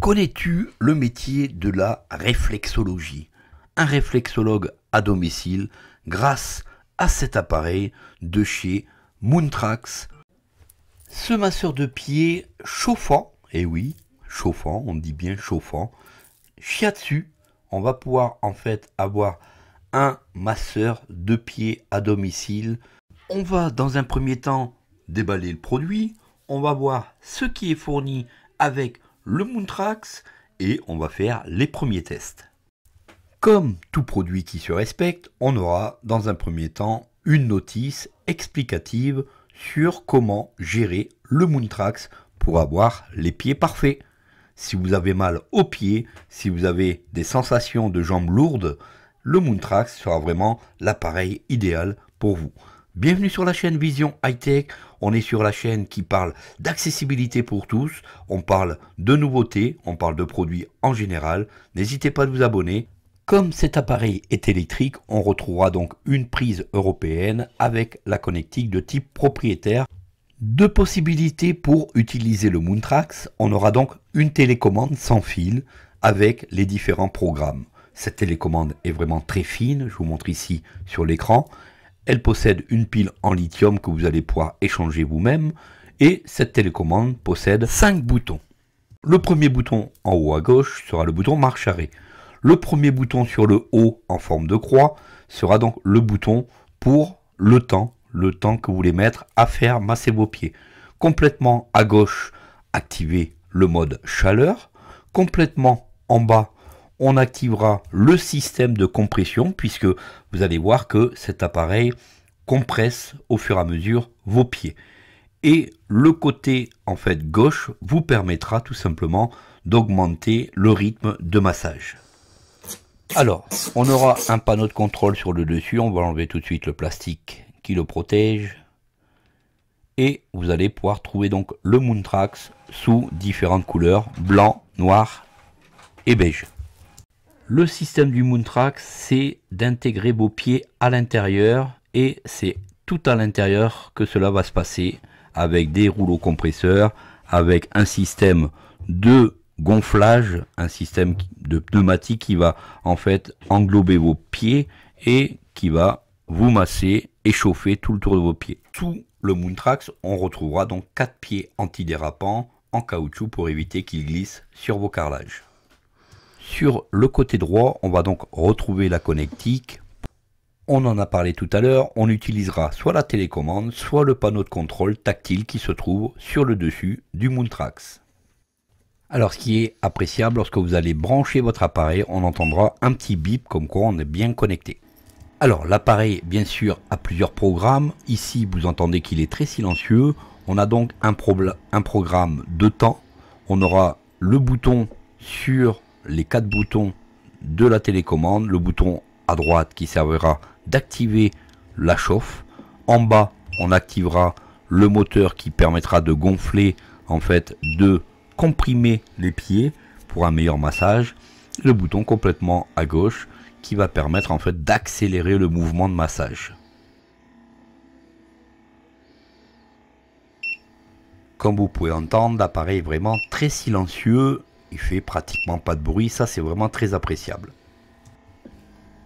Connais-tu le métier de la réflexologie Un réflexologue à domicile grâce à cet appareil de chez Moontrax. Ce masseur de pied chauffant, et eh oui, chauffant, on dit bien chauffant, dessus, on va pouvoir en fait avoir un masseur de pied à domicile. On va dans un premier temps déballer le produit, on va voir ce qui est fourni avec le Moontrax et on va faire les premiers tests. Comme tout produit qui se respecte, on aura dans un premier temps une notice explicative sur comment gérer le Moontrax pour avoir les pieds parfaits. Si vous avez mal aux pieds, si vous avez des sensations de jambes lourdes, le Moontrax sera vraiment l'appareil idéal pour vous. Bienvenue sur la chaîne Vision Hightech. On est sur la chaîne qui parle d'accessibilité pour tous. On parle de nouveautés, on parle de produits en général. N'hésitez pas à vous abonner. Comme cet appareil est électrique, on retrouvera donc une prise européenne avec la connectique de type propriétaire. Deux possibilités pour utiliser le Moontrax. On aura donc une télécommande sans fil avec les différents programmes. Cette télécommande est vraiment très fine, je vous montre ici sur l'écran. Elle possède une pile en lithium que vous allez pouvoir échanger vous-même et cette télécommande possède 5 boutons. Le premier bouton en haut à gauche sera le bouton marche arrêt. Le premier bouton sur le haut en forme de croix sera donc le bouton pour le temps, le temps que vous voulez mettre à faire masser vos pieds. Complètement à gauche, activez le mode chaleur. Complètement en bas, on activera le système de compression puisque vous allez voir que cet appareil compresse au fur et à mesure vos pieds. Et le côté en fait gauche vous permettra tout simplement d'augmenter le rythme de massage. Alors, on aura un panneau de contrôle sur le dessus, on va enlever tout de suite le plastique qui le protège. Et vous allez pouvoir trouver donc le Moontrax sous différentes couleurs, blanc, noir et beige. Le système du Moontrax c'est d'intégrer vos pieds à l'intérieur et c'est tout à l'intérieur que cela va se passer avec des rouleaux compresseurs, avec un système de gonflage, un système de pneumatique qui va en fait englober vos pieds et qui va vous masser et chauffer tout le tour de vos pieds. Tout le Moontrax, on retrouvera donc quatre pieds antidérapants en caoutchouc pour éviter qu'ils glissent sur vos carrelages. Sur le côté droit, on va donc retrouver la connectique. On en a parlé tout à l'heure, on utilisera soit la télécommande, soit le panneau de contrôle tactile qui se trouve sur le dessus du Moontrax. Alors ce qui est appréciable, lorsque vous allez brancher votre appareil, on entendra un petit bip comme quoi on est bien connecté. Alors l'appareil bien sûr a plusieurs programmes, ici vous entendez qu'il est très silencieux, on a donc un, un programme de temps, on aura le bouton sur les quatre boutons de la télécommande, le bouton à droite qui servira d'activer la chauffe, en bas on activera le moteur qui permettra de gonfler en fait de comprimer les pieds pour un meilleur massage, le bouton complètement à gauche qui va permettre en fait d'accélérer le mouvement de massage. Comme vous pouvez entendre, l'appareil est vraiment très silencieux il fait pratiquement pas de bruit, ça c'est vraiment très appréciable.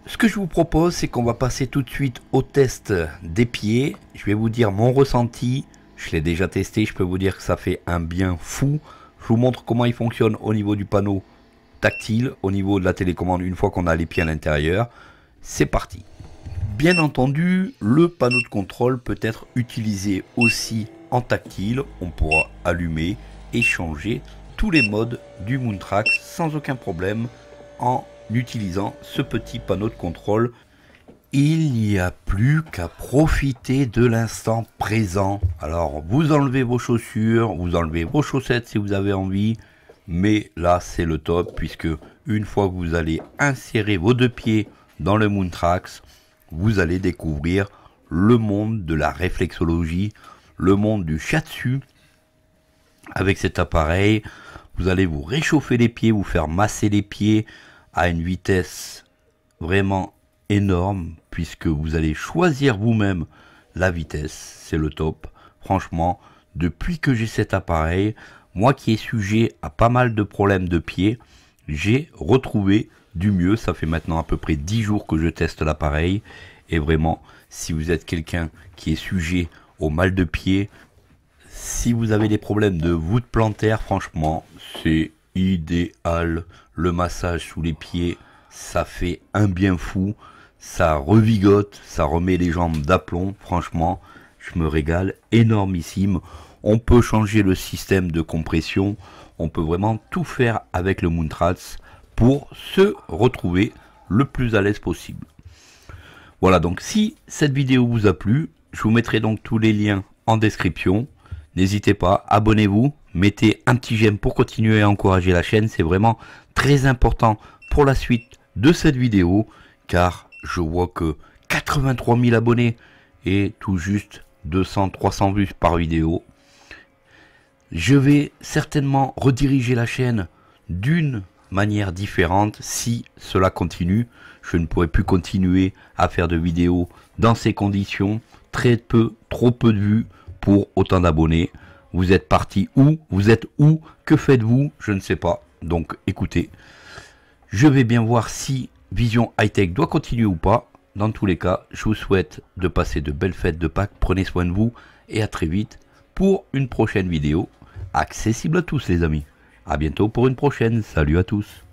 Ce que je vous propose, c'est qu'on va passer tout de suite au test des pieds. Je vais vous dire mon ressenti. Je l'ai déjà testé, je peux vous dire que ça fait un bien fou. Je vous montre comment il fonctionne au niveau du panneau tactile, au niveau de la télécommande une fois qu'on a les pieds à l'intérieur. C'est parti. Bien entendu, le panneau de contrôle peut être utilisé aussi en tactile. On pourra allumer et changer tous les modes du Moontrax sans aucun problème en utilisant ce petit panneau de contrôle. Il n'y a plus qu'à profiter de l'instant présent. Alors vous enlevez vos chaussures, vous enlevez vos chaussettes si vous avez envie, mais là c'est le top puisque une fois que vous allez insérer vos deux pieds dans le Moontrax, vous allez découvrir le monde de la réflexologie, le monde du chat avec cet appareil, vous allez vous réchauffer les pieds, vous faire masser les pieds à une vitesse vraiment énorme, puisque vous allez choisir vous-même la vitesse. C'est le top. Franchement, depuis que j'ai cet appareil, moi qui ai sujet à pas mal de problèmes de pied, j'ai retrouvé du mieux. Ça fait maintenant à peu près 10 jours que je teste l'appareil. Et vraiment, si vous êtes quelqu'un qui est sujet au mal de pied, si vous avez des problèmes de voûte plantaire, franchement, c'est idéal. Le massage sous les pieds, ça fait un bien fou. Ça revigote, ça remet les jambes d'aplomb. Franchement, je me régale énormissime. On peut changer le système de compression. On peut vraiment tout faire avec le Moontrats pour se retrouver le plus à l'aise possible. Voilà, donc si cette vidéo vous a plu, je vous mettrai donc tous les liens en description. N'hésitez pas, abonnez-vous, mettez un petit j'aime pour continuer à encourager la chaîne. C'est vraiment très important pour la suite de cette vidéo car je vois que 83 000 abonnés et tout juste 200-300 vues par vidéo. Je vais certainement rediriger la chaîne d'une manière différente si cela continue. Je ne pourrai plus continuer à faire de vidéos dans ces conditions. Très peu, trop peu de vues pour autant d'abonnés. Vous êtes parti où Vous êtes où Que faites-vous Je ne sais pas. Donc écoutez, je vais bien voir si Vision Hightech doit continuer ou pas. Dans tous les cas, je vous souhaite de passer de belles fêtes de Pâques. Prenez soin de vous et à très vite pour une prochaine vidéo accessible à tous les amis. à bientôt pour une prochaine. Salut à tous.